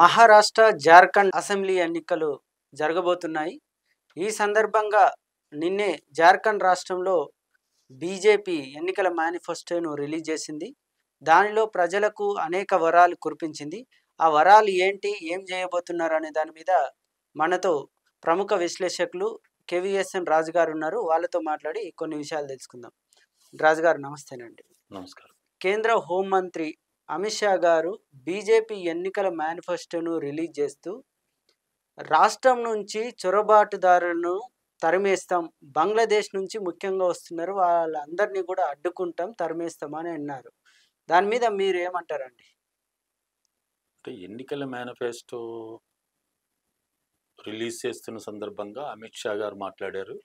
Maharashtra Jharkhand assembly ఎన్నికలు జరగబోతున్నాయి ఈ సందర్భంగా నిన్నే జార్ఖండ్ రాష్ట్రంలో బీజేపీ ఎన్నికల మేనిఫెస్టోను రిలీజ్ చేసింది దానిలో ప్రజలకు అనేక వరాలు కురిపించింది ఆ వరాలు ఏంటి ఏం చేయబోతున్నారు అనే దాని మీద మనతో ప్రముఖ విశ్లేషకులు కేవీఎస్ఎన్ రాజుగారు ఉన్నారు వాళ్ళతో మాట్లాడి కొన్ని విషయాలు తెలుసుకుందాం రాజుగారు నమస్తేనండి నమస్కారం కేంద్ర హోంమంత్రి అమిత్ షా గారు బీజేపీ ఎన్నికల మేనిఫెస్టోను రిలీజ్ చేస్తూ రాష్ట్రం నుంచి చొరబాటుదారులను తరిమేస్తాం బంగ్లాదేశ్ నుంచి ముఖ్యంగా వస్తున్నారు వాళ్ళందరినీ కూడా అడ్డుకుంటాం తరమేస్తాం అని అన్నారు దాని మీద మీరు ఏమంటారండి అంటే ఎన్నికల మేనిఫెస్టో రిలీజ్ చేస్తున్న సందర్భంగా అమిత్ షా గారు మాట్లాడారు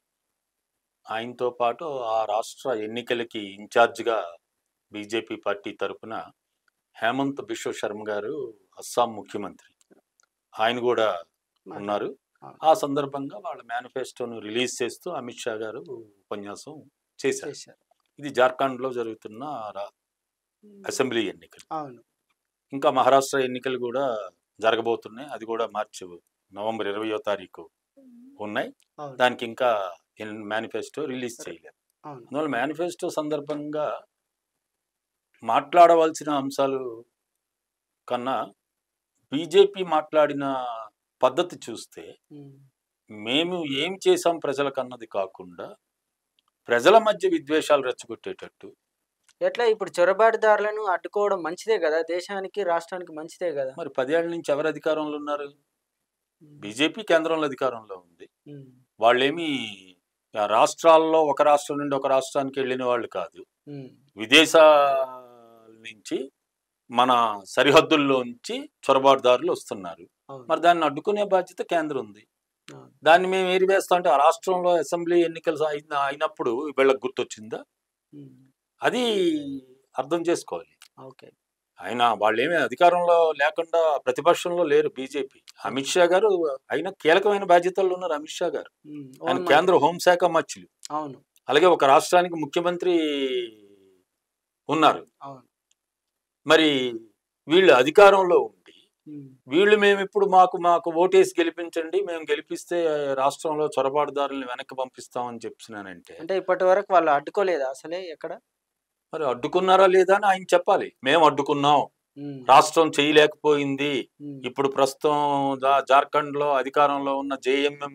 ఆయనతో పాటు ఆ రాష్ట్ర ఎన్నికలకి ఇన్ఛార్జ్గా బీజేపీ పార్టీ తరఫున హేమంత్ బిశ్వ శర్మ గారు అస్సాం ముఖ్యమంత్రి ఆయన కూడా ఉన్నారు ఆ సందర్భంగా వాళ్ళ మేనిఫెస్టోను రిలీజ్ చేస్తూ అమిత్ షా గారు ఉపన్యాసం చేశారు ఇది జార్ఖండ్లో జరుగుతున్న అసెంబ్లీ ఎన్నికలు ఇంకా మహారాష్ట్ర ఎన్నికలు కూడా జరగబోతున్నాయి అది కూడా మార్చి నవంబర్ ఇరవయో తారీఖు ఉన్నాయి దానికి ఇంకా మేనిఫెస్టో రిలీజ్ చేయలేదు అందువల్ల మేనిఫెస్టో సందర్భంగా మాట్లాడవలసిన అంశాలు కన్నా బీజేపీ మాట్లాడిన పద్ధతి చూస్తే మేము ఏం చేసాం ప్రజలకన్నది కాకుండా ప్రజల మధ్య విద్వేషాలు రెచ్చగొట్టేటట్టు ఎట్లా ఇప్పుడు చొరబాటుదారులను అడ్డుకోవడం మంచిదే కదా దేశానికి రాష్ట్రానికి మంచిదే కదా మరి పదేళ్ళ నుంచి ఎవరు అధికారంలో ఉన్నారు బీజేపీ కేంద్రంలో అధికారంలో ఉంది వాళ్ళేమి రాష్ట్రాల్లో ఒక రాష్ట్రం నుండి ఒక రాష్ట్రానికి వెళ్ళిన వాళ్ళు కాదు విదేశ నుంచి మన సరిహద్దుల్లోంచి చొరబాటుదారులు వస్తున్నారు మరి దాన్ని అడ్డుకునే బాధ్యత కేంద్రం ఉంది దాన్ని మేము ఏరివేస్తామంటే ఆ రాష్ట్రంలో అసెంబ్లీ ఎన్నికలు అయిన అయినప్పుడు వీళ్ళకి గుర్తొచ్చిందా అది అర్థం చేసుకోవాలి ఓకే ఆయన వాళ్ళేమీ అధికారంలో లేకుండా ప్రతిపక్షంలో లేరు బీజేపీ అమిత్ షా గారు ఆయన కీలకమైన బాధ్యతలు ఉన్నారు అమిత్ షా గారు ఆయన కేంద్ర హోంశాఖ మంత్రులు అవును అలాగే ఒక రాష్ట్రానికి ముఖ్యమంత్రి ఉన్నారు మరి వీళ్ళు అధికారంలో ఉండి వీళ్ళు మేము ఇప్పుడు మాకు మాకు ఓటేసి గెలిపించండి మేము గెలిపిస్తే రాష్ట్రంలో చొరబాటుదారుల్ని వెనక్కి పంపిస్తామని చెప్తున్నానంటే అంటే ఇప్పటి వరకు వాళ్ళు అడ్డుకోలేదా అసలే ఎక్కడ మరి అడ్డుకున్నారా లేదా అని ఆయన చెప్పాలి మేము అడ్డుకున్నాం రాష్ట్రం చేయలేకపోయింది ఇప్పుడు ప్రస్తుతం జార్ఖండ్ లో అధికారంలో ఉన్న జేఎంఎం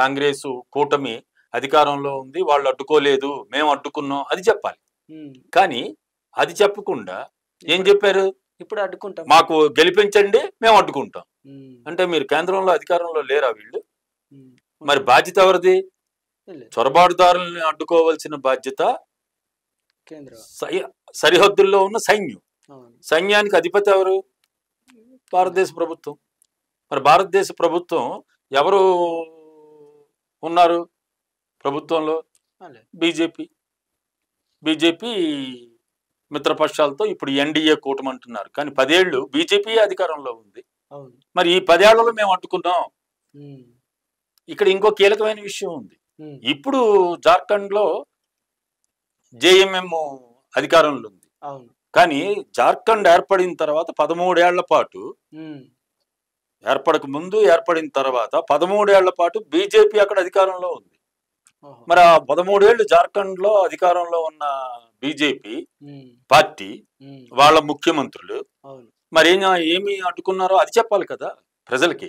కాంగ్రెస్ కూటమి అధికారంలో ఉంది వాళ్ళు అడ్డుకోలేదు మేము అడ్డుకున్నాం అది చెప్పాలి కానీ అది చెప్పకుండా ఏం చెప్పారు ఇప్పుడు అడ్డుకుంటాం మాకు గెలిపించండి మేము అడ్డుకుంటాం అంటే మీరు కేంద్రంలో అధికారంలో లేరా వీళ్ళు మరి బాధ్యత ఎవరిది చొరబాటుదారుల్ని అడ్డుకోవాల్సిన బాధ్యత సరిహద్దుల్లో ఉన్న సైన్యం సైన్యానికి అధిపతి ఎవరు భారతదేశ ప్రభుత్వం మరి భారతదేశ ప్రభుత్వం ఎవరు ఉన్నారు ప్రభుత్వంలో బీజేపీ బీజేపీ మిత్రపక్షాలతో ఇప్పుడు ఎన్డీఏ కూటమి అంటున్నారు కానీ పదేళ్లు బీజేపీ అధికారంలో ఉంది మరి ఈ పదేళ్లలో మేము అంటుకున్నాం ఇక్కడ ఇంకో కీలకమైన విషయం ఉంది ఇప్పుడు జార్ఖండ్ లో జేఎంఎం అధికారంలో ఉంది కానీ జార్ఖండ్ ఏర్పడిన తర్వాత పదమూడేళ్ల పాటు ఏర్పడక ముందు ఏర్పడిన తర్వాత పదమూడేళ్ల పాటు బీజేపీ అక్కడ అధికారంలో ఉంది మరి ఆ పదమూడేళ్లు జార్ఖండ్ లో అధికారంలో ఉన్న బీజేపీ పార్టీ వాళ్ళ ముఖ్యమంత్రులు మరి ఏమి అడ్డుకున్నారో అది చెప్పాలి కదా ప్రజలకి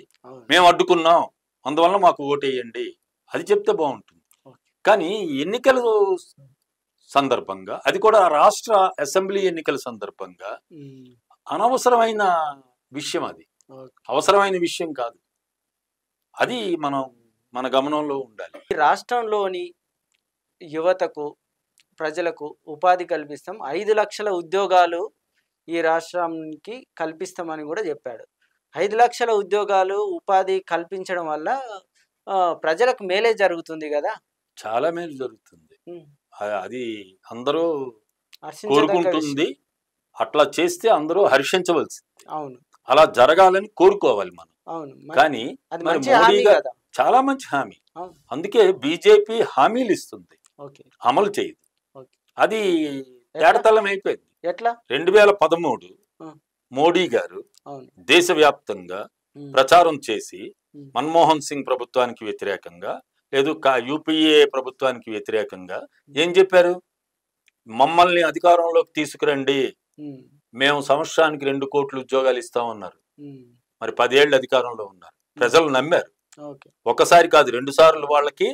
మేము అడ్డుకున్నాం అందువల్ల మాకు ఓటేయండి అది చెప్తే బాగుంటుంది కానీ ఎన్నికల సందర్భంగా అది కూడా రాష్ట్ర అసెంబ్లీ ఎన్నికల సందర్భంగా అనవసరమైన విషయం అది అవసరమైన విషయం కాదు అది మనం మన గమనంలో ఉండాలి రాష్ట్రంలోని యువతకు ప్రజలకు ఉపాధి కల్పిస్తాం ఐదు లక్షల ఉద్యోగాలు ఈ రాష్ట్రానికి కల్పిస్తామని కూడా చెప్పాడు ఐదు లక్షల ఉద్యోగాలు ఉపాధి కల్పించడం వల్ల ప్రజలకు మేలే జరుగుతుంది కదా చాలా మేలు జరుగుతుంది అది అందరూ కోరుకుంటుంది అట్లా చేస్తే అందరూ హర్షించవలసింది అవును అలా జరగాలని కోరుకోవాలి మనం అవును కానీ చాలా మంచి హామీ అందుకే బీజేపీ హామీలు ఇస్తుంది అమలు చేయదు అది ఏడతలం అయిపోయింది ఎట్లా రెండు వేల పదమూడు మోడీ గారు దేశవ్యాప్తంగా ప్రచారం చేసి మన్మోహన్ సింగ్ ప్రభుత్వానికి వ్యతిరేకంగా లేదు యూపీఏ ప్రభుత్వానికి వ్యతిరేకంగా ఏం చెప్పారు మమ్మల్ని అధికారంలోకి తీసుకురండి మేము సంవత్సరానికి రెండు కోట్లు ఉద్యోగాలు ఇస్తామన్నారు మరి పదేళ్ళు అధికారంలో ఉన్నారు ప్రజలు నమ్మారు ఒకసారి కాదు రెండు సార్లు వాళ్ళకి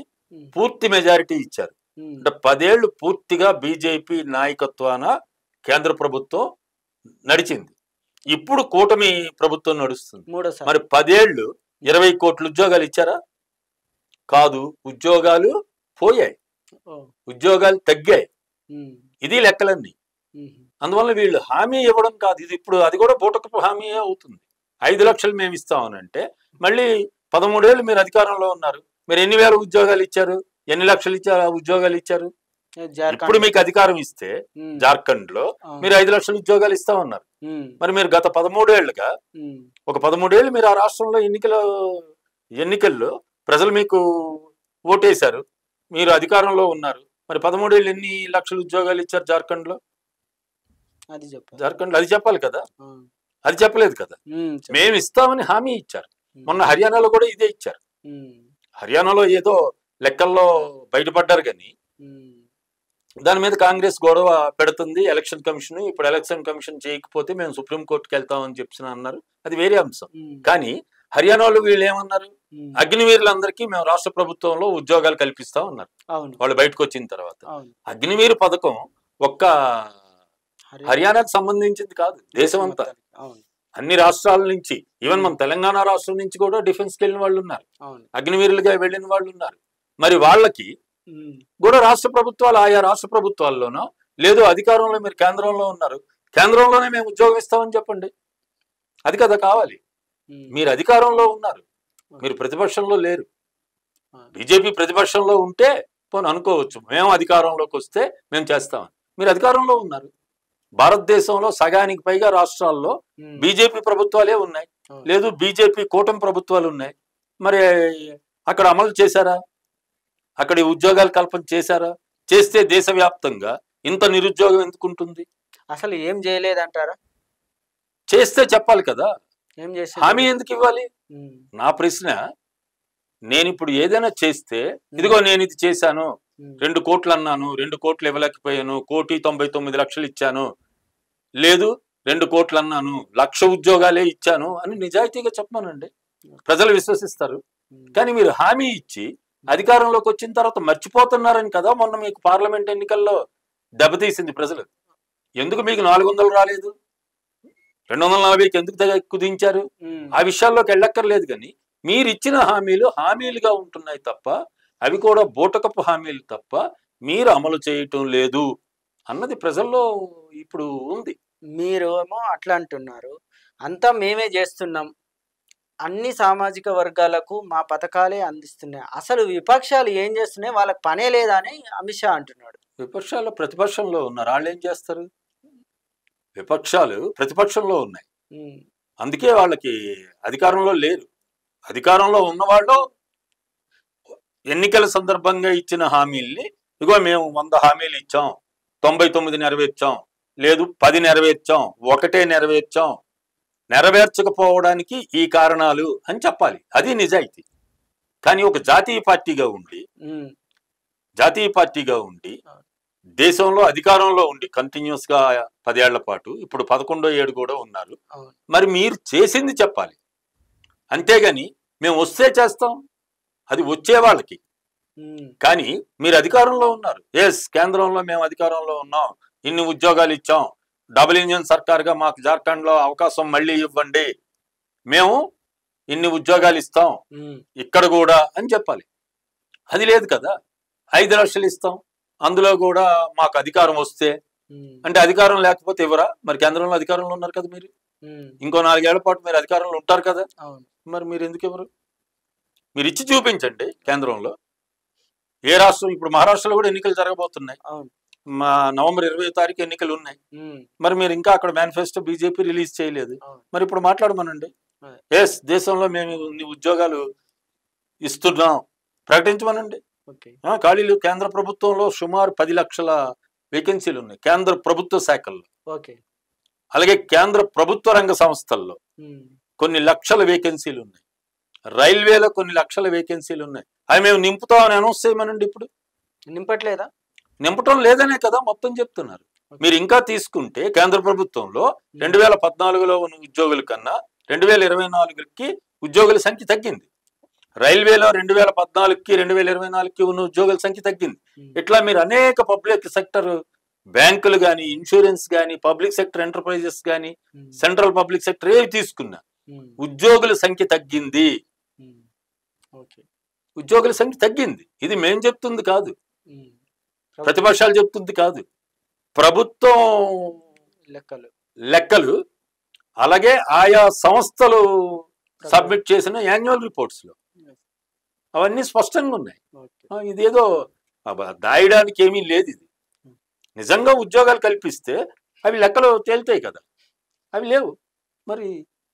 పూర్తి మెజారిటీ ఇచ్చారు అంటే పదేళ్లు పూర్తిగా బీజేపీ నాయకత్వాన కేంద్ర ప్రభుత్వం నడిచింది ఇప్పుడు కూటమి ప్రభుత్వం నడుస్తుంది మరి పదేళ్లు ఇరవై కోట్ల ఉద్యోగాలు ఇచ్చారా కాదు ఉద్యోగాలు పోయాయి ఉద్యోగాలు తగ్గాయి ఇది లెక్కలన్నీ అందువల్ల వీళ్ళు హామీ ఇవ్వడం కాదు ఇది ఇప్పుడు అది కూడా పూటకు హామీ అవుతుంది ఐదు లక్షలు మేము ఇస్తామనంటే మళ్ళీ పదమూడేళ్ళు మీరు అధికారంలో ఉన్నారు మీరు ఎన్ని వేల ఉద్యోగాలు ఇచ్చారు ఎన్ని లక్షలు ఇచ్చారు ఉద్యోగాలు ఇచ్చారు ఇప్పుడు మీకు అధికారం ఇస్తే జార్ఖండ్ లో మీరు ఐదు లక్షల ఉద్యోగాలు ఇస్తా ఉన్నారు మరి మీరు గత పదమూడేళ్లుగా ఒక పదమూడేళ్లు మీరు ఆ రాష్ట్రంలో ఎన్నికల ఎన్నికల్లో ప్రజలు మీకు ఓటేశారు మీరు అధికారంలో ఉన్నారు మరి పదమూడేళ్ళు ఎన్ని లక్షల ఉద్యోగాలు ఇచ్చారు జార్ఖండ్ లో అది జార్ఖండ్ అది చెప్పాలి కదా అది చెప్పలేదు కదా మేము ఇస్తామని హామీ ఇచ్చారు మొన్న హర్యానాలో కూడా ఇదే ఇచ్చారు హర్యానాలో ఏదో లెక్కల్లో బయటపడ్డారు కానీ దాని మీద కాంగ్రెస్ గొడవ పెడుతుంది ఎలక్షన్ కమిషన్ ఇప్పుడు ఎలక్షన్ కమిషన్ చేయకపోతే మేము సుప్రీంకోర్టుకి వెళ్తామని చెప్పిన అన్నారు అది వేరే అంశం కానీ హర్యానాలో వీళ్ళు ఏమన్నారు అగ్నివీరులందరికీ మేము రాష్ట్ర ప్రభుత్వంలో ఉద్యోగాలు కల్పిస్తా ఉన్నారు వాళ్ళు బయటకు వచ్చిన తర్వాత అగ్నివీరు పథకం ఒక్క హర్యానాకు సంబంధించింది కాదు దేశం అంతా అన్ని రాష్ట్రాల నుంచి ఈవెన్ మన తెలంగాణ రాష్ట్రం నుంచి కూడా డిఫెన్స్కి వెళ్ళిన వాళ్ళు ఉన్నారు అగ్నివీరులుగా వెళ్ళిన వాళ్ళు ఉన్నారు మరి వాళ్ళకి కూడా రాష్ట్ర ప్రభుత్వాలు ఆయా రాష్ట్ర ప్రభుత్వాల్లోనో లేదు అధికారంలో మీరు కేంద్రంలో ఉన్నారు కేంద్రంలోనే మేము ఉద్యోగం ఇస్తామని చెప్పండి అది కదా కావాలి మీరు అధికారంలో ఉన్నారు మీరు ప్రతిపక్షంలో లేరు బీజేపీ ప్రతిపక్షంలో ఉంటే పోనీ అనుకోవచ్చు మేము అధికారంలోకి వస్తే మేము చేస్తామని మీరు అధికారంలో ఉన్నారు భారతదేశంలో సగానికి పైగా రాష్ట్రాల్లో బీజేపీ ప్రభుత్వాలే ఉన్నాయి లేదు బీజేపీ కూటమి ప్రభుత్వాలు ఉన్నాయి మరి అక్కడ అమలు చేశారా అక్కడ ఉద్యోగాలు కల్పన చేశారా చేస్తే దేశవ్యాప్తంగా ఇంత నిరుద్యోగం ఎందుకుంటుంది అసలు ఏం చేయలేదంటారా చేస్తే చెప్పాలి కదా ఏం చేసి హామీ ఎందుకు ఇవ్వాలి నా ప్రశ్న నేను ఇప్పుడు ఏదైనా చేస్తే ఇదిగో నేను ఇది చేశాను రెండు కోట్లు అన్నాను రెండు కోట్లు ఇవ్వలేకపోయాను కోటి తొంభై తొమ్మిది లక్షలు ఇచ్చాను లేదు రెండు కోట్లు అన్నాను లక్ష ఉద్యోగాలే ఇచ్చాను అని నిజాయితీగా చెప్పానండి ప్రజలు విశ్వసిస్తారు కానీ మీరు హామీ ఇచ్చి అధికారంలోకి వచ్చిన తర్వాత మర్చిపోతున్నారని కదా మొన్న మీకు పార్లమెంట్ ఎన్నికల్లో దెబ్బతీసింది ప్రజలు ఎందుకు మీకు నాలుగు వందలు రాలేదు రెండు వందల నలభైకి ఎందుకు కుదించారు ఆ విషయాల్లోకి వెళ్ళక్కర్లేదు కానీ మీరు ఇచ్చిన హామీలు హామీలుగా ఉంటున్నాయి తప్ప అవి కూడా బూటకపు హామీలు తప్ప మీరు అమలు చేయటం లేదు అన్నది ప్రజల్లో ఇప్పుడు ఉంది మీరు ఏమో అట్లా అంటున్నారు అంతా మేమే చేస్తున్నాం అన్ని సామాజిక వర్గాలకు మా పథకాలే అందిస్తున్నాయి అసలు విపక్షాలు ఏం చేస్తున్నాయి వాళ్ళకి పనే లేదని అమిత్ షా అంటున్నాడు విపక్షాలు ప్రతిపక్షంలో ఉన్నారు వాళ్ళు ఏం చేస్తారు విపక్షాలు ప్రతిపక్షంలో ఉన్నాయి అందుకే వాళ్ళకి అధికారంలో లేరు అధికారంలో ఉన్నవాళ్ళు ఎన్నికల సందర్భంగా ఇచ్చిన హామీల్ని ఇగో మేము వంద హామీలు ఇచ్చాం తొంభై తొమ్మిది నెరవేర్చాం లేదు పది నెరవేర్చాం ఒకటే నెరవేర్చాం నెరవేర్చకపోవడానికి ఈ కారణాలు అని చెప్పాలి అది నిజాయితీ కానీ ఒక జాతీయ పార్టీగా ఉండి జాతీయ పార్టీగా ఉండి దేశంలో అధికారంలో ఉండి కంటిన్యూస్ గా పదేళ్ల పాటు ఇప్పుడు పదకొండో ఏడు కూడా ఉన్నారు మరి మీరు చేసింది చెప్పాలి అంతేగాని మేము వస్తే చేస్తాం అది వచ్చే వాళ్ళకి కానీ మీరు అధికారంలో ఉన్నారు ఎస్ కేంద్రంలో మేము అధికారంలో ఉన్నాం ఇన్ని ఉద్యోగాలు ఇచ్చాం డబుల్ ఇంజిన్ గా మాకు జార్ఖండ్ లో అవకాశం మళ్ళీ ఇవ్వండి మేము ఇన్ని ఉద్యోగాలు ఇస్తాం ఇక్కడ కూడా అని చెప్పాలి అది లేదు కదా ఐదు లక్షలు ఇస్తాం అందులో కూడా మాకు అధికారం వస్తే అంటే అధికారం లేకపోతే ఇవ్వరా మరి కేంద్రంలో అధికారంలో ఉన్నారు కదా మీరు ఇంకో నాలుగేళ్ల పాటు మీరు అధికారంలో ఉంటారు కదా మరి మీరు ఎందుకు ఇవ్వరు మీరు ఇచ్చి చూపించండి కేంద్రంలో ఏ రాష్ట్రం ఇప్పుడు మహారాష్ట్రలో కూడా ఎన్నికలు జరగబోతున్నాయి మా నవంబర్ ఇరవై తారీఖు ఎన్నికలు ఉన్నాయి మరి మీరు ఇంకా అక్కడ మేనిఫెస్టో బీజేపీ రిలీజ్ చేయలేదు మరి ఇప్పుడు మాట్లాడమనండి ఎస్ దేశంలో మేము ఉద్యోగాలు ఇస్తున్నాం ప్రకటించమనండి ఖాళీలు కేంద్ర ప్రభుత్వంలో సుమారు పది లక్షల వేకెన్సీలు ఉన్నాయి కేంద్ర ప్రభుత్వ శాఖల్లో అలాగే కేంద్ర ప్రభుత్వ రంగ సంస్థల్లో కొన్ని లక్షల వేకెన్సీలు ఉన్నాయి రైల్వేలో కొన్ని లక్షల వేకెన్సీలు ఉన్నాయి అవి మేము నింపుతామని అనౌన్స్ చేయమనండి ఇప్పుడు నింపట్లేదా నింపటం లేదనే కదా మొత్తం చెప్తున్నారు మీరు ఇంకా తీసుకుంటే కేంద్ర ప్రభుత్వంలో hmm. రెండు వేల పద్నాలుగులో ఉన్న ఉద్యోగుల కన్నా రెండు వేల ఇరవై నాలుగుకి ఉద్యోగుల సంఖ్య తగ్గింది రైల్వేలో రెండు వేల పద్నాలుగుకి రెండు వేల ఇరవై నాలుగుకి ఉన్న ఉద్యోగుల సంఖ్య తగ్గింది hmm. ఇట్లా మీరు అనేక పబ్లిక్ సెక్టర్ బ్యాంకులు కానీ ఇన్సూరెన్స్ కానీ పబ్లిక్ సెక్టర్ ఎంటర్ప్రైజెస్ కానీ hmm. సెంట్రల్ పబ్లిక్ సెక్టర్ ఏవి తీసుకున్నా ఉద్యోగుల సంఖ్య తగ్గింది ఉద్యోగుల సంఖ్య తగ్గింది ఇది మేం చెప్తుంది కాదు ప్రతిపక్షాలు చెప్తుంది కాదు ప్రభుత్వం లెక్కలు లెక్కలు అలాగే ఆయా సంస్థలు సబ్మిట్ చేసిన యాన్యువల్ రిపోర్ట్స్లో అవన్నీ స్పష్టంగా ఉన్నాయి ఇదేదో దాయడానికి ఏమీ లేదు ఇది hmm. నిజంగా ఉద్యోగాలు కల్పిస్తే అవి లెక్కలు తేలుతాయి కదా అవి లేవు మరి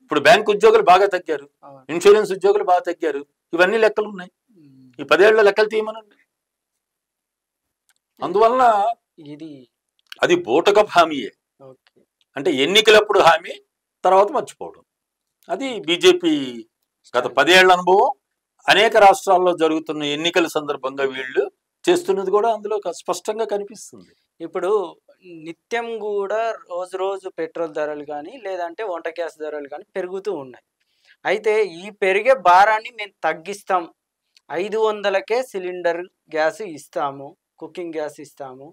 ఇప్పుడు బ్యాంక్ ఉద్యోగులు బాగా తగ్గారు ఇన్సూరెన్స్ ఉద్యోగులు బాగా తగ్గారు ఇవన్నీ లెక్కలు ఉన్నాయి hmm. ఈ పదేళ్ల లెక్కలు తీయమనండి అందువలన ఇది అది బూటకప్ హామీయే అంటే ఎన్నికలప్పుడు హామీ తర్వాత మర్చిపోవడం అది బీజేపీ గత పదేళ్ల అనుభవం అనేక రాష్ట్రాల్లో జరుగుతున్న ఎన్నికల సందర్భంగా వీళ్ళు చేస్తున్నది కూడా అందులో స్పష్టంగా కనిపిస్తుంది ఇప్పుడు నిత్యం కూడా రోజు రోజు పెట్రోల్ ధరలు కానీ లేదంటే వంట గ్యాస్ ధరలు కానీ పెరుగుతూ ఉన్నాయి అయితే ఈ పెరిగే భారాన్ని మేము తగ్గిస్తాం ఐదు వందలకే సిలిండర్ గ్యాస్ ఇస్తాము కుకింగ్ గ్యాస్ ఇస్తాము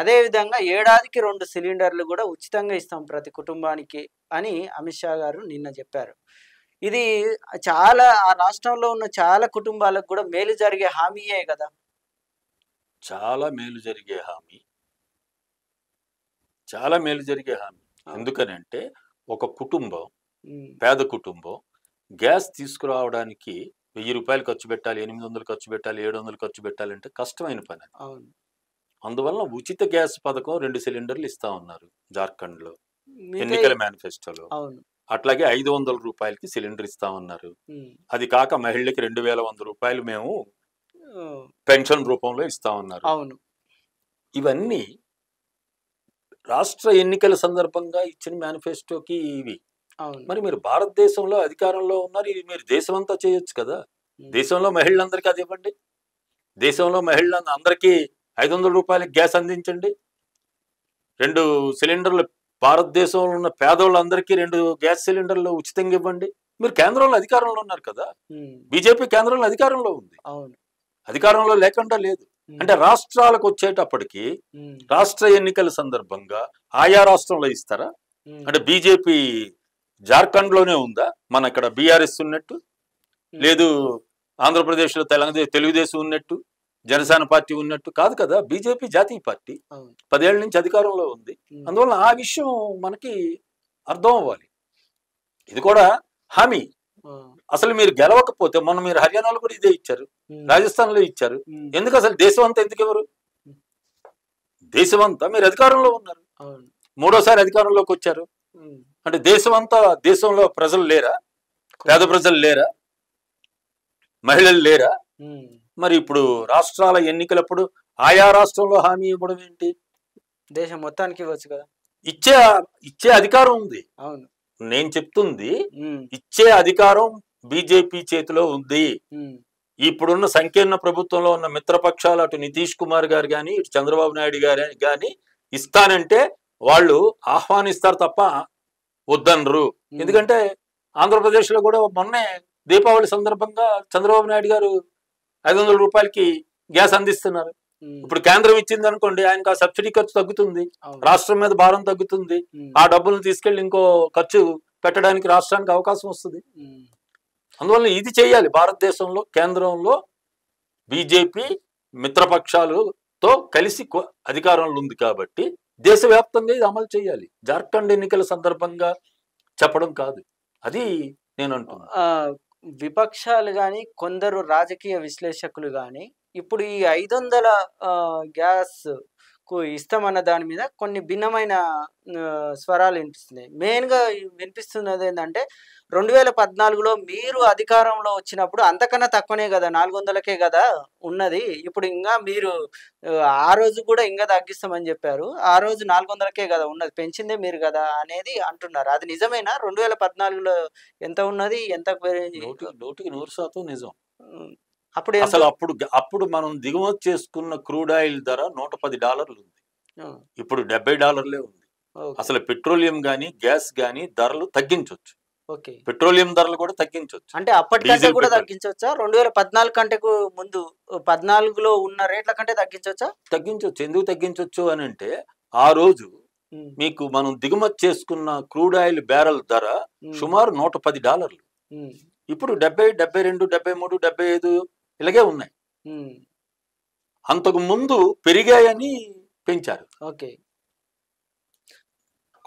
అదేవిధంగా ఏడాదికి రెండు సిలిండర్లు కూడా ఉచితంగా ఇస్తాం ప్రతి కుటుంబానికి అని అమిత్ షా గారు నిన్న చెప్పారు ఇది చాలా ఆ రాష్ట్రంలో ఉన్న చాలా కుటుంబాలకు కూడా మేలు జరిగే హామీయే కదా చాలా మేలు జరిగే హామీ చాలా మేలు జరిగే హామీ ఎందుకనంటే ఒక కుటుంబం పేద కుటుంబం గ్యాస్ తీసుకురావడానికి వెయ్యి రూపాయలు ఖర్చు పెట్టాలి ఎనిమిది వందలు ఖర్చు పెట్టాలి ఏడు వందలు ఖర్చు పెట్టాలంటే కష్టమైన పని అందువల్ల ఉచిత గ్యాస్ పథకం రెండు సిలిండర్లు ఇస్తా ఉన్నారు జార్ఖండ్లో ఎన్నికల మేనిఫెస్టోలో అట్లాగే ఐదు వందల రూపాయలకి సిలిండర్ ఇస్తా ఉన్నారు అది కాక మహిళలకి రెండు వేల వంద రూపాయలు మేము పెన్షన్ రూపంలో ఇస్తా ఉన్నారు అవును ఇవన్నీ రాష్ట్ర ఎన్నికల సందర్భంగా ఇచ్చిన మేనిఫెస్టోకి ఇవి మరి మీరు భారతదేశంలో అధికారంలో ఉన్నారు ఇది మీరు దేశమంతా చేయొచ్చు కదా దేశంలో మహిళలందరికీ అది ఇవ్వండి దేశంలో మహిళలందరికీ అందరికీ ఐదు వందల రూపాయలకి గ్యాస్ అందించండి రెండు సిలిండర్లు భారతదేశంలో ఉన్న పేదవాళ్ళందరికీ రెండు గ్యాస్ సిలిండర్లు ఉచితంగా ఇవ్వండి మీరు కేంద్రంలో అధికారంలో ఉన్నారు కదా బీజేపీ కేంద్రంలో అధికారంలో ఉంది అధికారంలో లేకుండా లేదు అంటే రాష్ట్రాలకు వచ్చేటప్పటికి రాష్ట్ర ఎన్నికల సందర్భంగా ఆయా రాష్ట్రంలో ఇస్తారా అంటే బీజేపీ జార్ఖండ్ లోనే ఉందా మన ఇక్కడ బీఆర్ఎస్ ఉన్నట్టు లేదు ఆంధ్రప్రదేశ్ లో తెలంగాణ తెలుగుదేశం ఉన్నట్టు జనసేన పార్టీ ఉన్నట్టు కాదు కదా బీజేపీ జాతీయ పార్టీ పదేళ్ల నుంచి అధికారంలో ఉంది అందువల్ల ఆ విషయం మనకి అర్థం అవ్వాలి ఇది కూడా హామీ అసలు మీరు గెలవకపోతే మొన్న మీరు హర్యానాలో కూడా ఇదే ఇచ్చారు రాజస్థాన్ లో ఇచ్చారు ఎందుకు అసలు దేశం అంతా ఎందుకు ఎవరు దేశం అంతా మీరు అధికారంలో ఉన్నారు మూడోసారి అధికారంలోకి వచ్చారు అంటే దేశం అంతా దేశంలో ప్రజలు లేరా పేద ప్రజలు లేరా మహిళలు లేరా మరి ఇప్పుడు రాష్ట్రాల ఎన్నికలప్పుడు ఆయా రాష్ట్రంలో హామీ ఇవ్వడం ఏంటి దేశం మొత్తానికి ఇవ్వచ్చు కదా ఇచ్చే ఇచ్చే అధికారం ఉంది అవును నేను చెప్తుంది ఇచ్చే అధికారం బీజేపీ చేతిలో ఉంది ఇప్పుడున్న సంకీర్ణ ప్రభుత్వంలో ఉన్న మిత్రపక్షాలు అటు నితీష్ కుమార్ గారు కానీ ఇటు చంద్రబాబు నాయుడు గారు కానీ ఇస్తానంటే వాళ్ళు ఆహ్వానిస్తారు తప్ప వద్దనరు ఎందుకంటే ఆంధ్రప్రదేశ్ లో కూడా మొన్నే దీపావళి సందర్భంగా చంద్రబాబు నాయుడు గారు ఐదు వందల రూపాయలకి గ్యాస్ అందిస్తున్నారు ఇప్పుడు కేంద్రం ఇచ్చింది అనుకోండి ఆయనకు ఆ సబ్సిడీ ఖర్చు తగ్గుతుంది రాష్ట్రం మీద భారం తగ్గుతుంది ఆ డబ్బులను తీసుకెళ్లి ఇంకో ఖర్చు పెట్టడానికి రాష్ట్రానికి అవకాశం వస్తుంది అందువల్ల ఇది చేయాలి భారతదేశంలో కేంద్రంలో బీజేపీ మిత్రపక్షాలతో కలిసి అధికారంలో ఉంది కాబట్టి దేశవ్యాప్తంగా ఇది అమలు చేయాలి జార్ఖండ్ ఎన్నికల సందర్భంగా చెప్పడం కాదు అది నేను విపక్షాలు కానీ కొందరు రాజకీయ విశ్లేషకులు కానీ ఇప్పుడు ఈ ఐదు వందల గ్యాస్ కు ఇస్తామన్న దాని మీద కొన్ని భిన్నమైన స్వరాలు వినిపిస్తున్నాయి మెయిన్గా వినిపిస్తున్నది ఏంటంటే రెండు వేల పద్నాలుగులో మీరు అధికారంలో వచ్చినప్పుడు అంతకన్నా తక్కువనే కదా నాలుగు వందలకే కదా ఉన్నది ఇప్పుడు ఇంకా మీరు ఆ రోజు కూడా ఇంకా తగ్గిస్తామని చెప్పారు ఆ రోజు నాలుగు వందలకే కదా ఉన్నది పెంచిందే మీరు కదా అనేది అంటున్నారు అది నిజమేనా రెండు వేల పద్నాలుగులో ఎంత ఉన్నది ఎంత నూటికి నూరు శాతం నిజం అప్పుడు అసలు అప్పుడు అప్పుడు మనం దిగుమతి చేసుకున్న క్రూడ్ ఆయిల్ ధర నూట పది డాలర్లు ఉంది ఇప్పుడు డెబ్బై డాలర్లే ఉంది అసలు పెట్రోలియం కానీ గ్యాస్ కానీ ధరలు తగ్గించవచ్చు ఓకే పెట్రోలియం ధరలు కూడా తగ్గించవచ్చు అంటే అప్పటికంటే కూడా తగ్గించవచ్చా రెండు వేల పద్నాలుగు కంటే ముందు పద్నాలుగులో ఉన్న రేట్ల కంటే తగ్గించవచ్చా తగ్గించవచ్చు ఎందుకు తగ్గించవచ్చు అని అంటే ఆ రోజు మీకు మనం దిగుమతి చేసుకున్న క్రూడ్ ఆయిల్ బ్యారల్ ధర సుమారు నూట పది డాలర్లు ఇప్పుడు డెబ్బై డెబ్బై రెండు డెబ్బై మూడు డెబ్బై ఐదు ఇలాగే ఉన్నాయి అంతకు ముందు పెరిగాయని పెంచారు ఓకే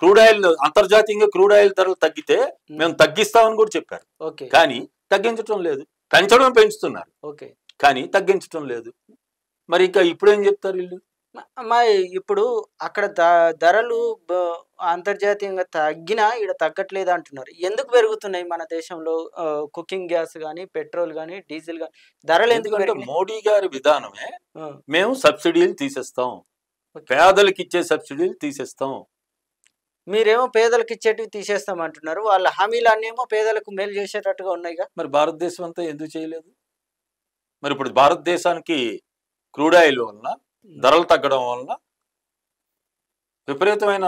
క్రూడ్ ఆయిల్ అంతర్జాతీయంగా క్రూడ్ ఆయిల్ ధరలు తగ్గితే మేము తగ్గిస్తామని కూడా చెప్పారు కానీ తగ్గించడం లేదు పెంచడం పెంచుతున్నారు కానీ తగ్గించడం లేదు మరి ఇంకా ఇప్పుడు ఏం చెప్తారు వీళ్ళు మరి ఇప్పుడు అక్కడ ధరలు అంతర్జాతీయంగా తగ్గినా ఇక్కడ తగ్గట్లేదు అంటున్నారు ఎందుకు పెరుగుతున్నాయి మన దేశంలో కుకింగ్ గ్యాస్ కానీ పెట్రోల్ కానీ డీజిల్ కానీ ధరలు ఎందుకంటే మోడీ గారి విధానమే మేము సబ్సిడీలు తీసేస్తాం పేదలకు ఇచ్చే సబ్సిడీలు తీసేస్తాం మీరేమో పేదలకు ఇచ్చేటివి తీసేస్తామంటున్నారు వాళ్ళ హామీలన్నీ ఏమో పేదలకు మేలు చేసేటట్టుగా ఉన్నాయిగా మరి భారతదేశం అంతా ఎందుకు చేయలేదు మరి ఇప్పుడు భారతదేశానికి క్రూడ్ ఆయిల్ వలన ధరలు తగ్గడం వలన విపరీతమైన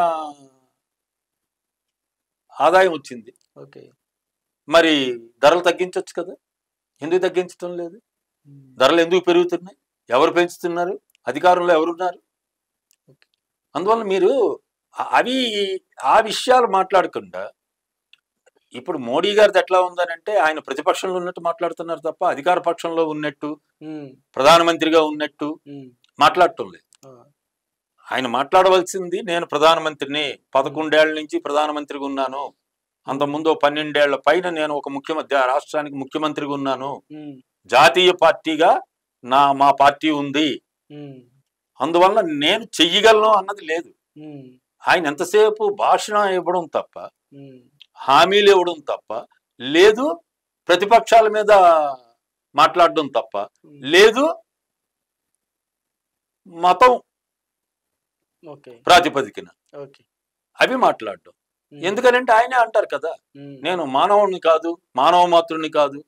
ఆదాయం వచ్చింది ఓకే మరి ధరలు తగ్గించవచ్చు కదా ఎందుకు తగ్గించడం లేదు ధరలు ఎందుకు పెరుగుతున్నాయి ఎవరు పెంచుతున్నారు అధికారంలో ఎవరున్నారు అందువల్ల మీరు అవి ఆ విషయాలు మాట్లాడకుండా ఇప్పుడు మోడీ గారిది ఎట్లా ఉందనంటే ఆయన ప్రతిపక్షంలో ఉన్నట్టు మాట్లాడుతున్నారు తప్ప అధికార పక్షంలో ఉన్నట్టు ప్రధానమంత్రిగా ఉన్నట్టు మాట్లాడటం లేదు ఆయన మాట్లాడవలసింది నేను ప్రధానమంత్రిని పదకొండేళ్ల నుంచి ప్రధానమంత్రిగా ఉన్నాను అంతకుముందు పన్నెండేళ్ల పైన నేను ఒక ముఖ్యమంత్రి రాష్ట్రానికి ముఖ్యమంత్రిగా ఉన్నాను జాతీయ పార్టీగా నా మా పార్టీ ఉంది అందువల్ల నేను చెయ్యగలను అన్నది లేదు ఆయన ఎంతసేపు భాషణ ఇవ్వడం తప్ప హామీలు ఇవ్వడం తప్ప లేదు ప్రతిపక్షాల మీద మాట్లాడడం తప్ప లేదు మతం ప్రాతిపదికన అవి మాట్లాడడం ఎందుకనంటే ఆయనే అంటారు కదా నేను మానవుని కాదు మానవ మాతృని కాదు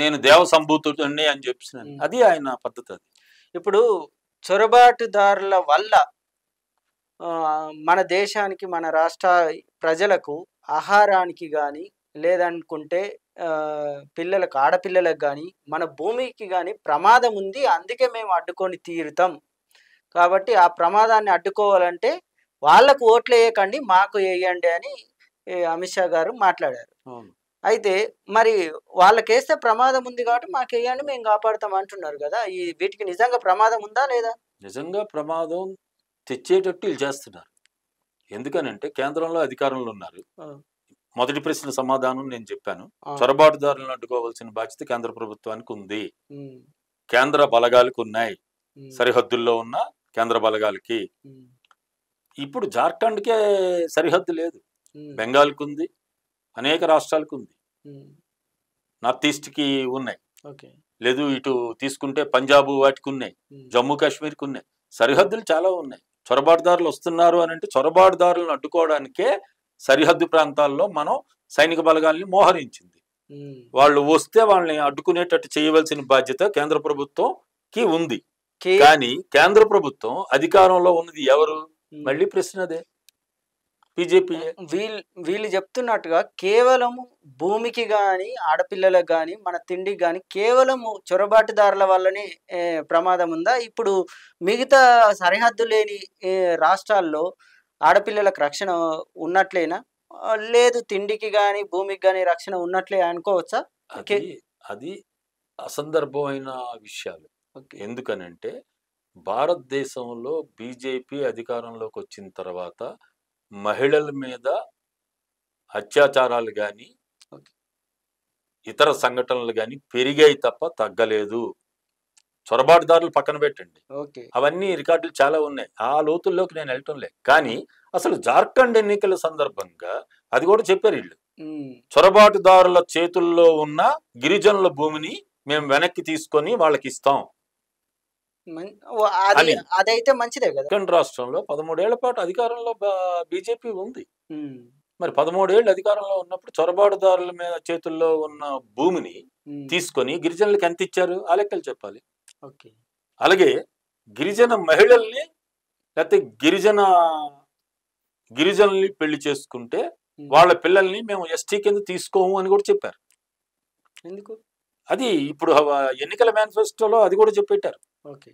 నేను దేవ సంభూతుడిని అని చెప్పిన అది ఆయన పద్ధతి అది ఇప్పుడు చొరబాటుదారుల వల్ల మన దేశానికి మన రాష్ట్ర ప్రజలకు ఆహారానికి కానీ లేదనుకుంటే పిల్లలకు ఆడపిల్లలకు కానీ మన భూమికి కానీ ప్రమాదం ఉంది అందుకే మేము అడ్డుకొని తీరుతాం కాబట్టి ఆ ప్రమాదాన్ని అడ్డుకోవాలంటే వాళ్ళకు ఓట్లు వేయకండి మాకు వేయండి అని అమిత్ షా గారు మాట్లాడారు అయితే మరి వాళ్ళకేస్తే ప్రమాదం ఉంది కాబట్టి మాకు వేయండి మేము కాపాడుతాం అంటున్నారు కదా ఈ వీటికి నిజంగా ప్రమాదం ఉందా లేదా నిజంగా ప్రమాదం తెచ్చేటట్టు ఇల్లు చేస్తున్నారు ఎందుకనంటే కేంద్రంలో అధికారంలో ఉన్నారు మొదటి ప్రశ్న సమాధానం నేను చెప్పాను చొరబాటుదారులను అడ్డుకోవాల్సిన బాధ్యత కేంద్ర ప్రభుత్వానికి ఉంది కేంద్ర బలగాలకు ఉన్నాయి సరిహద్దుల్లో ఉన్న కేంద్ర బలగాలకి ఇప్పుడు జార్ఖండ్కే సరిహద్దు లేదు బెంగాల్కు ఉంది అనేక రాష్ట్రాలకు ఉంది నార్త్ ఈస్ట్కి ఉన్నాయి లేదు ఇటు తీసుకుంటే పంజాబ్ వాటికి ఉన్నాయి జమ్మూ కాశ్మీర్కి ఉన్నాయి సరిహద్దులు చాలా ఉన్నాయి చొరబాటుదారులు వస్తున్నారు అని అంటే చొరబాటుదారులను అడ్డుకోవడానికే సరిహద్దు ప్రాంతాల్లో మనం సైనిక బలగాల్ని మోహరించింది వాళ్ళు వస్తే వాళ్ళని అడ్డుకునేటట్టు చేయవలసిన బాధ్యత కేంద్ర ప్రభుత్వంకి ఉంది కానీ కేంద్ర ప్రభుత్వం అధికారంలో ఉన్నది ఎవరు మళ్ళీ ప్రశ్న అదే బీజేపీ వీళ్ళు వీళ్ళు చెప్తున్నట్టుగా కేవలం భూమికి కానీ ఆడపిల్లలకు కానీ మన తిండికి కానీ కేవలం చొరబాటుదారుల వల్లనే ప్రమాదం ఉందా ఇప్పుడు మిగతా సరిహద్దు లేని రాష్ట్రాల్లో ఆడపిల్లలకు రక్షణ ఉన్నట్లేనా లేదు తిండికి కానీ భూమికి కానీ రక్షణ ఉన్నట్లే అనుకోవచ్చా అది అసందర్భమైన విషయాలు ఎందుకనంటే భారతదేశంలో బీజేపీ అధికారంలోకి వచ్చిన తర్వాత మహిళల మీద అత్యాచారాలు కానీ ఇతర సంఘటనలు కానీ పెరిగాయి తప్ప తగ్గలేదు చొరబాటుదారులు పక్కన పెట్టండి అవన్నీ రికార్డులు చాలా ఉన్నాయి ఆ లోతుల్లోకి నేను వెళ్ళటం లే కానీ అసలు జార్ఖండ్ ఎన్నికల సందర్భంగా అది కూడా చెప్పారు వీళ్ళు చొరబాటుదారుల చేతుల్లో ఉన్న గిరిజనుల భూమిని మేము వెనక్కి తీసుకొని వాళ్ళకి ఇస్తాం అదైతే మంచిదే కదా తెలంగాణ రాష్ట్రంలో పదమూడేళ్ల పాటు అధికారంలో బీజేపీ ఉంది మరి పదమూడేళ్ళు అధికారంలో ఉన్నప్పుడు చొరబాటుదారుల మీద చేతుల్లో ఉన్న భూమిని తీసుకొని గిరిజనులకు ఎంత ఇచ్చారు ఆ లెక్కలు చెప్పాలి అలాగే గిరిజన మహిళల్ని లేకపోతే గిరిజన గిరిజనుల్ని పెళ్లి చేసుకుంటే వాళ్ళ పిల్లల్ని మేము ఎస్టీ కింద తీసుకోము అని కూడా చెప్పారు ఎందుకు అది ఇప్పుడు ఎన్నికల మేనిఫెస్టోలో అది కూడా చెప్పెట్టారు ఓకే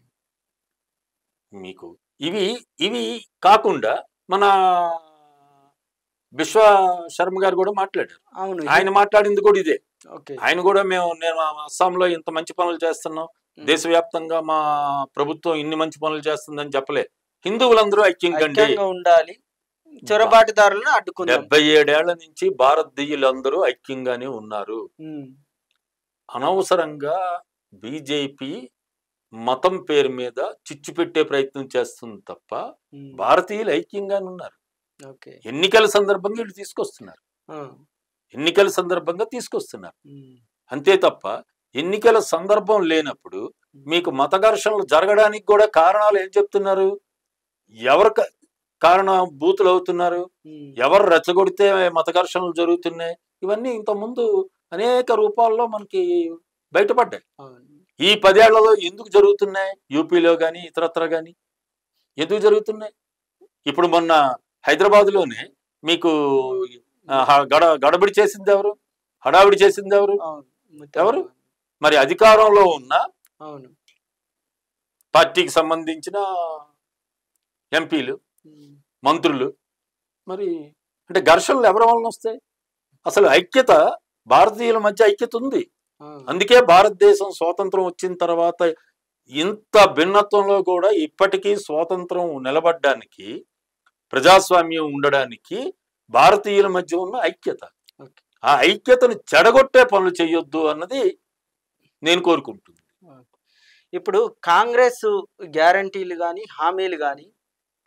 మీకు ఇవి ఇవి కాకుండా మన విశ్వ శర్మ గారు కూడా మాట్లాడారు అవును ఆయన మాట్లాడింది కూడా ఇదే ఆయన కూడా మేము నేను అస్సాంలో ఇంత మంచి పనులు చేస్తున్నాం దేశవ్యాప్తంగా మా ప్రభుత్వం ఇన్ని మంచి పనులు చేస్తుందని చెప్పలే హిందువులందరూ ఐక్యంగా ఉండాలి చొరబాటుదారులను అడ్డుకుని డెబ్బై ఏడేళ్ల నుంచి భారతీయులందరూ ఐక్యంగానే ఉన్నారు అనవసరంగా బీజేపీ మతం పేరు మీద చిచ్చు పెట్టే ప్రయత్నం చేస్తుంది తప్ప భారతీయులు ఐక్యంగా ఉన్నారు ఎన్నికల సందర్భంగా వీళ్ళు తీసుకొస్తున్నారు ఎన్నికల సందర్భంగా తీసుకొస్తున్నారు అంతే తప్ప ఎన్నికల సందర్భం లేనప్పుడు మీకు మత ఘర్షణలు జరగడానికి కూడా కారణాలు ఏం చెప్తున్నారు ఎవరు కారణం బూతులు అవుతున్నారు ఎవరు రెచ్చగొడితే మత ఘర్షణలు జరుగుతున్నాయి ఇవన్నీ ఇంతకుముందు అనేక రూపాల్లో మనకి బయటపడ్డాయి ఈ పదేళ్లలో ఎందుకు జరుగుతున్నాయి యూపీలో కానీ ఇతరత్ర కానీ ఎందుకు జరుగుతున్నాయి ఇప్పుడు మొన్న హైదరాబాద్లోనే మీకు గడ గడబడి చేసింది ఎవరు హడావిడి చేసింది ఎవరు ఎవరు మరి అధికారంలో ఉన్న పార్టీకి సంబంధించిన ఎంపీలు మంత్రులు మరి అంటే ఘర్షణలు ఎవరి వలన వస్తాయి అసలు ఐక్యత భారతీయుల మధ్య ఐక్యత ఉంది అందుకే భారతదేశం స్వాతంత్రం వచ్చిన తర్వాత ఇంత భిన్నత్వంలో కూడా ఇప్పటికీ స్వాతంత్రం నిలబడ్డానికి ప్రజాస్వామ్యం ఉండడానికి భారతీయుల మధ్య ఉన్న ఐక్యత ఆ ఐక్యతను చెడగొట్టే పనులు చేయొద్దు అన్నది నేను కోరుకుంటుంది ఇప్పుడు కాంగ్రెస్ గ్యారంటీలు కానీ హామీలు కానీ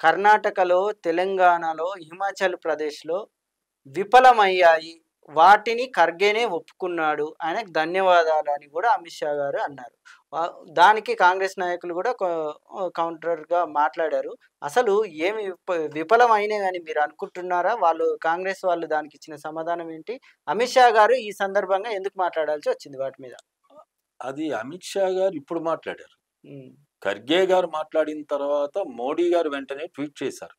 కర్ణాటకలో తెలంగాణలో హిమాచల్ ప్రదేశ్లో విఫలమయ్యాయి వాటిని ఖర్గేనే ఒప్పుకున్నాడు ఆయనకు ధన్యవాదాలు అని కూడా అమిత్ షా గారు అన్నారు దానికి కాంగ్రెస్ నాయకులు కూడా కౌంటర్గా మాట్లాడారు అసలు ఏమి విఫలమైనదని మీరు అనుకుంటున్నారా వాళ్ళు కాంగ్రెస్ వాళ్ళు దానికి ఇచ్చిన సమాధానం ఏంటి అమిత్ షా గారు ఈ సందర్భంగా ఎందుకు మాట్లాడాల్సి వచ్చింది వాటి మీద అది అమిత్ షా గారు ఇప్పుడు మాట్లాడారు ఖర్గే గారు మాట్లాడిన తర్వాత మోడీ గారు వెంటనే ట్వీట్ చేశారు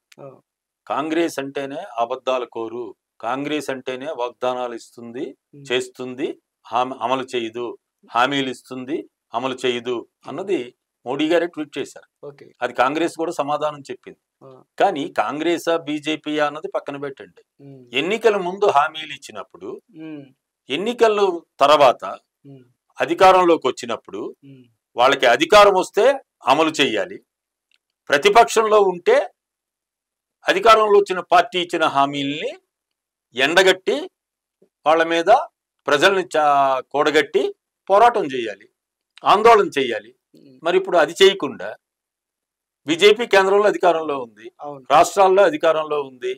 కాంగ్రెస్ అంటేనే అబద్ధాల కోరు కాంగ్రెస్ అంటేనే వాగ్దానాలు ఇస్తుంది చేస్తుంది హామీ అమలు చేయదు హామీలు ఇస్తుంది అమలు చేయదు అన్నది మోడీ గారే ట్వీట్ చేశారు అది కాంగ్రెస్ కూడా సమాధానం చెప్పింది కానీ కాంగ్రెస్ బీజేపీ అన్నది పక్కన పెట్టండి ఎన్నికల ముందు హామీలు ఇచ్చినప్పుడు ఎన్నికలు తర్వాత అధికారంలోకి వచ్చినప్పుడు వాళ్ళకి అధికారం వస్తే అమలు చేయాలి ప్రతిపక్షంలో ఉంటే అధికారంలో వచ్చిన పార్టీ ఇచ్చిన హామీల్ని ఎండగట్టి వాళ్ళ మీద ప్రజల్ని కూడగట్టి పోరాటం చేయాలి ఆందోళన చేయాలి మరి ఇప్పుడు అది చేయకుండా బీజేపీ కేంద్రంలో అధికారంలో ఉంది రాష్ట్రాల్లో అధికారంలో ఉంది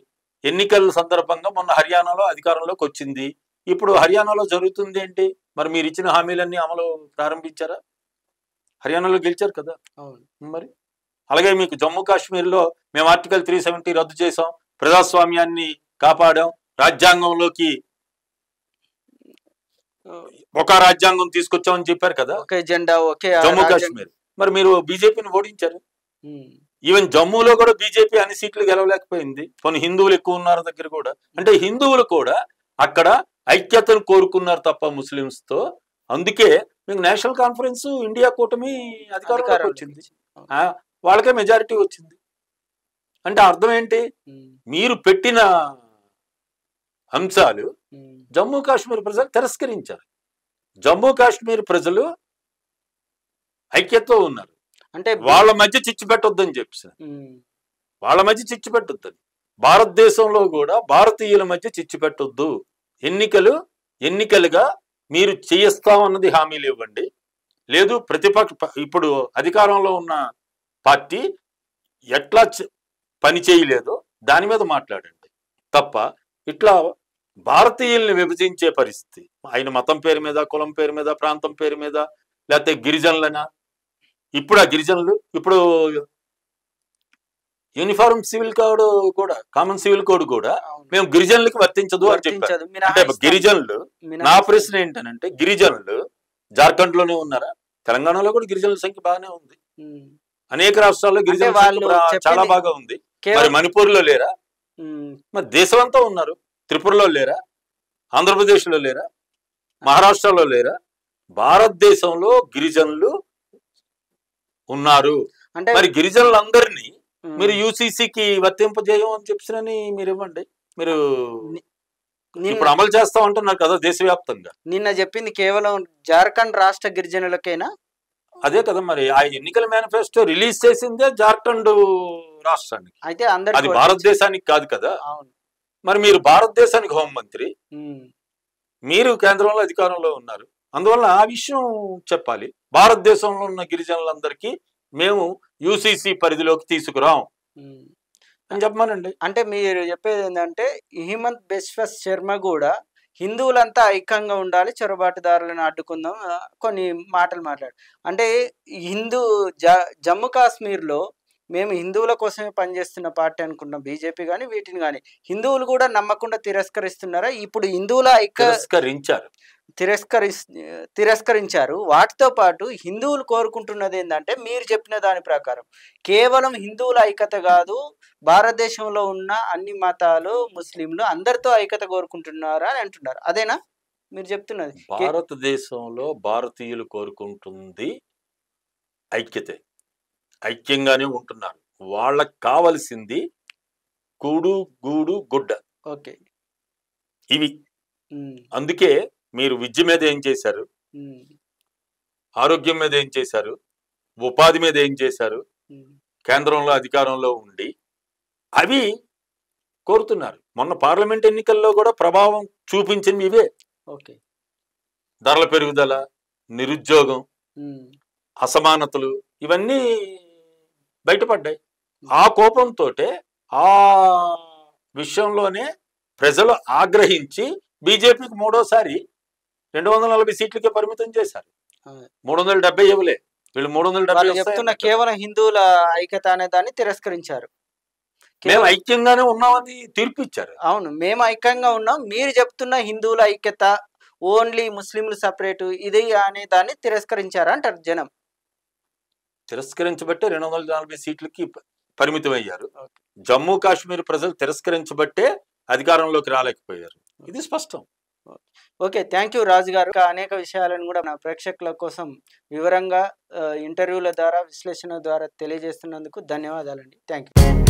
ఎన్నికల సందర్భంగా మొన్న హర్యానాలో అధికారంలోకి వచ్చింది ఇప్పుడు హర్యానాలో జరుగుతుంది ఏంటి మరి మీరు ఇచ్చిన హామీలన్నీ అమలు ప్రారంభించారా హర్యానాలో గెలిచారు కదా మరి అలాగే మీకు జమ్మూ కాశ్మీర్లో మేము ఆర్టికల్ త్రీ రద్దు చేసాం ప్రజాస్వామ్యాన్ని కాపాడాం రాజ్యాంగంలోకి ఒక రాజ్యాంగం తీసుకొచ్చామని చెప్పారు కదా ఒకే జెండా ఒకే జమ్మూ కాశ్మీర్ మరి మీరు బీజేపీని ఓడించారు ఈవెన్ జమ్మూలో కూడా బీజేపీ అన్ని సీట్లు గెలవలేకపోయింది కొన్ని హిందువులు ఎక్కువ ఉన్నారు దగ్గర కూడా అంటే హిందువులు కూడా అక్కడ ఐక్యతను కోరుకున్నారు తప్ప ముస్లింస్ తో అందుకే మీకు నేషనల్ కాన్ఫరెన్స్ ఇండియా కూటమి అధికారంలోకి వచ్చింది వాళ్ళకే మెజారిటీ వచ్చింది అంటే అర్థం ఏంటి మీరు పెట్టిన అంశాలు జమ్మూ కాశ్మీర్ ప్రజలు తిరస్కరించారు జమ్మూ కాశ్మీర్ ప్రజలు ఐక్యతో ఉన్నారు అంటే వాళ్ళ మధ్య చిచ్చు పెట్టొద్దని చెప్పి వాళ్ళ మధ్య చిచ్చు పెట్టొద్దని భారతదేశంలో కూడా భారతీయుల మధ్య చిచ్చు పెట్టొద్దు ఎన్నికలు ఎన్నికలుగా మీరు చేయిస్తామన్నది హామీలు ఇవ్వండి లేదు ప్రతిపక్ష ఇప్పుడు అధికారంలో ఉన్న పార్టీ ఎట్లా పని చేయలేదో దాని మీద మాట్లాడండి తప్ప ఇట్లా భారతీయుల్ని విభజించే పరిస్థితి ఆయన మతం పేరు మీద కులం పేరు మీద ప్రాంతం పేరు మీద లేకపోతే గిరిజనులనా ఇప్పుడు ఆ గిరిజనులు ఇప్పుడు యూనిఫార్మ్ సివిల్ కోడ్ కూడా కామన్ సివిల్ కోడ్ కూడా మేము గిరిజనులకు వర్తించదు అని చెప్పారు అంటే గిరిజనులు నా ప్రశ్న ఏంటంటే గిరిజనులు జార్ఖండ్ లోనే ఉన్నారా తెలంగాణలో కూడా గిరిజనుల సంఖ్య బాగానే ఉంది అనేక రాష్ట్రాల్లో గిరిజన చాలా బాగా ఉంది మరి మణిపూర్ లో లేరా మరి దేశమంతా ఉన్నారు త్రిపురలో లేరా ఆంధ్రప్రదేశ్లో లేరా మహారాష్ట్రలో లేరా భారతదేశంలో గిరిజనులు ఉన్నారు అంటే మరి గిరిజనులందరినీ మీరు యూసీసీకి వర్తింపజేయం అని చెప్పినని మీరు ఇవ్వండి మీరు ఇప్పుడు అమలు చేస్తా అంటున్నారు కదా దేశవ్యాప్తంగా నిన్న చెప్పింది కేవలం జార్ఖండ్ రాష్ట్ర గిరిజనులకైనా అదే కదా మరి ఆ ఎన్నికల మేనిఫెస్టో రిలీజ్ చేసిందే జార్ఖండ్ రాష్ట్రానికి అయితే అందరూ అది భారతదేశానికి కాదు కదా అవును మరి మీరు భారతదేశానికి హోంమంత్రి మీరు కేంద్రంలో అధికారంలో ఉన్నారు అందువల్ల ఆ విషయం చెప్పాలి భారతదేశంలో ఉన్న గిరిజనులందరికీ మేము యూసీసీ పరిధిలోకి తీసుకురాం అని చెప్పమానండి అంటే మీరు చెప్పేది ఏంటంటే హిమంత్ బిశ్వస్ శర్మ కూడా హిందువులంతా ఐక్యంగా ఉండాలి చొరబాటుదారులను అడ్డుకుందాం కొన్ని మాటలు మాట్లాడు అంటే హిందూ జ జమ్మూ కాశ్మీర్లో మేము హిందువుల కోసమే పనిచేస్తున్న పార్టీ అనుకున్నాం బీజేపీ కానీ వీటిని కానీ హిందువులు కూడా నమ్మకుండా తిరస్కరిస్తున్నారా ఇప్పుడు హిందువుల తిరస్కరించారు తిరస్కరి తిరస్కరించారు వాటితో పాటు హిందువులు కోరుకుంటున్నది ఏంటంటే మీరు చెప్పిన దాని ప్రకారం కేవలం హిందువుల ఐక్యత కాదు భారతదేశంలో ఉన్న అన్ని మతాలు ముస్లింలు అందరితో ఐక్యత కోరుకుంటున్నారా అని అంటున్నారు అదేనా మీరు చెప్తున్నది భారతదేశంలో భారతీయులు కోరుకుంటుంది ఐక్యతే ఐక్యంగానే ఉంటున్నారు వాళ్ళకి కావలసింది కూడు గూడు గుడ్డ ఓకే ఇవి అందుకే మీరు విద్య మీద ఏం చేశారు ఆరోగ్యం మీద ఏం చేశారు ఉపాధి మీద ఏం చేశారు కేంద్రంలో అధికారంలో ఉండి అవి కోరుతున్నారు మొన్న పార్లమెంట్ ఎన్నికల్లో కూడా ప్రభావం చూపించింది ఇవే ఓకే ధరల పెరుగుదల నిరుద్యోగం అసమానతలు ఇవన్నీ బయటపడ్డాయి ఆ కోపంతో ఆ విషయంలోనే ప్రజలు ఆగ్రహించి బీజేపీకి మూడోసారి రెండు వందల నలభై సీట్లకే పరిమితం చేశారు మూడు వందల డెబ్బై ఇవ్వలే వీళ్ళు మూడు వందల డెబ్బై చెప్తున్న కేవలం హిందువుల ఐక్యత అనే దాన్ని తిరస్కరించారు మేము ఐక్యంగానే ఉన్నామని తీర్పు ఇచ్చారు అవును మేము ఐక్యంగా ఉన్నాం మీరు చెప్తున్న హిందువుల ఐక్యత ఓన్లీ ముస్లింలు సపరేటు ఇది అనే దాన్ని తిరస్కరించారు అంటారు జనం తిరస్కరించబట్టే రెండు వందల నలభై సీట్లకి పరిమితమయ్యారు జమ్మూ కాశ్మీర్ ప్రజలు తిరస్కరించబట్టే అధికారంలోకి రాలేకపోయారు ఇది స్పష్టం ఓకే థ్యాంక్ యూ రాజు అనేక విషయాలను కూడా నా ప్రేక్షకుల కోసం వివరంగా ఇంటర్వ్యూల ద్వారా విశ్లేషణ ద్వారా తెలియజేస్తున్నందుకు ధన్యవాదాలండి థ్యాంక్ యూ